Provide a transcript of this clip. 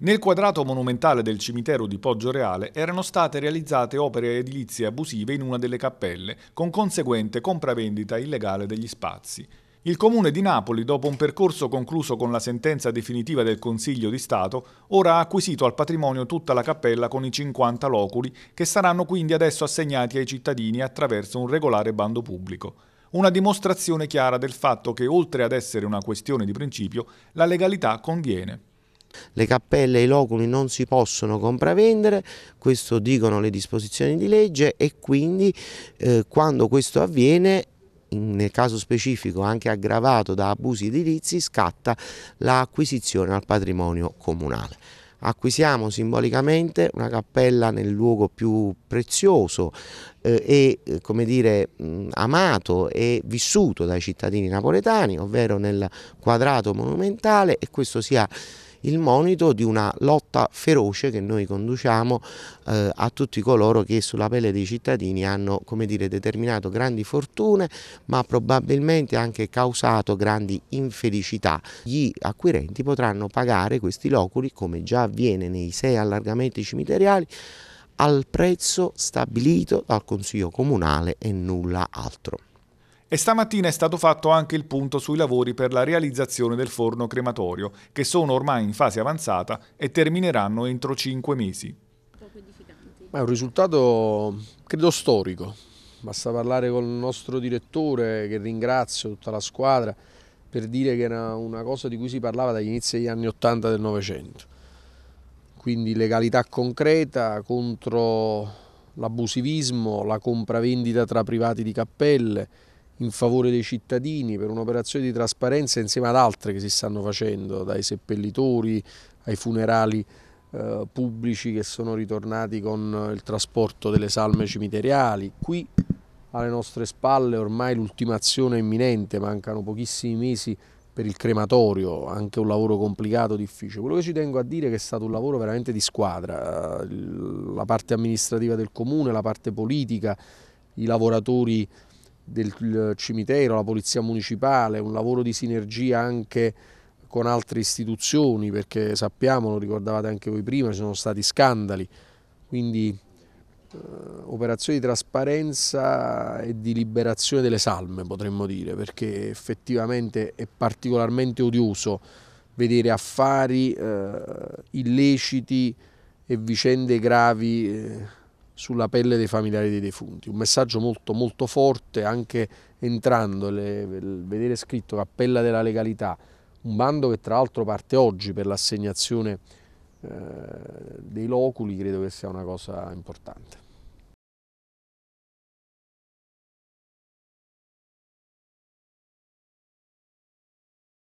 Nel quadrato monumentale del cimitero di Poggio Reale erano state realizzate opere edilizie abusive in una delle cappelle, con conseguente compravendita illegale degli spazi. Il Comune di Napoli, dopo un percorso concluso con la sentenza definitiva del Consiglio di Stato, ora ha acquisito al patrimonio tutta la cappella con i 50 loculi, che saranno quindi adesso assegnati ai cittadini attraverso un regolare bando pubblico. Una dimostrazione chiara del fatto che, oltre ad essere una questione di principio, la legalità conviene. Le cappelle e i loculi non si possono compravendere, questo dicono le disposizioni di legge e quindi eh, quando questo avviene nel caso specifico anche aggravato da abusi edilizi, scatta l'acquisizione al patrimonio comunale. Acquisiamo simbolicamente una cappella nel luogo più prezioso eh, e eh, come dire, amato e vissuto dai cittadini napoletani, ovvero nel quadrato monumentale e questo sia il monito di una lotta feroce che noi conduciamo eh, a tutti coloro che sulla pelle dei cittadini hanno dire, determinato grandi fortune ma probabilmente anche causato grandi infelicità. Gli acquirenti potranno pagare questi loculi come già avviene nei sei allargamenti cimiteriali al prezzo stabilito dal Consiglio Comunale e nulla altro. E stamattina è stato fatto anche il punto sui lavori per la realizzazione del forno crematorio, che sono ormai in fase avanzata e termineranno entro cinque mesi. è un risultato, credo, storico. Basta parlare con il nostro direttore, che ringrazio tutta la squadra, per dire che era una cosa di cui si parlava dagli inizi degli anni 80 del Novecento. Quindi legalità concreta contro l'abusivismo, la compravendita tra privati di cappelle, in favore dei cittadini per un'operazione di trasparenza insieme ad altre che si stanno facendo, dai seppellitori ai funerali eh, pubblici che sono ritornati con il trasporto delle salme cimiteriali. Qui alle nostre spalle ormai l'ultimazione è imminente, mancano pochissimi mesi per il crematorio, anche un lavoro complicato, difficile. Quello che ci tengo a dire è che è stato un lavoro veramente di squadra, eh, la parte amministrativa del comune, la parte politica, i lavoratori del cimitero, la polizia municipale, un lavoro di sinergia anche con altre istituzioni perché sappiamo, lo ricordavate anche voi prima, ci sono stati scandali, quindi eh, operazioni di trasparenza e di liberazione delle salme potremmo dire perché effettivamente è particolarmente odioso vedere affari eh, illeciti e vicende gravi eh, sulla pelle dei familiari dei defunti. Un messaggio molto, molto forte, anche entrando, le, vedere scritto Cappella della Legalità, un bando che tra l'altro parte oggi per l'assegnazione eh, dei loculi, credo che sia una cosa importante.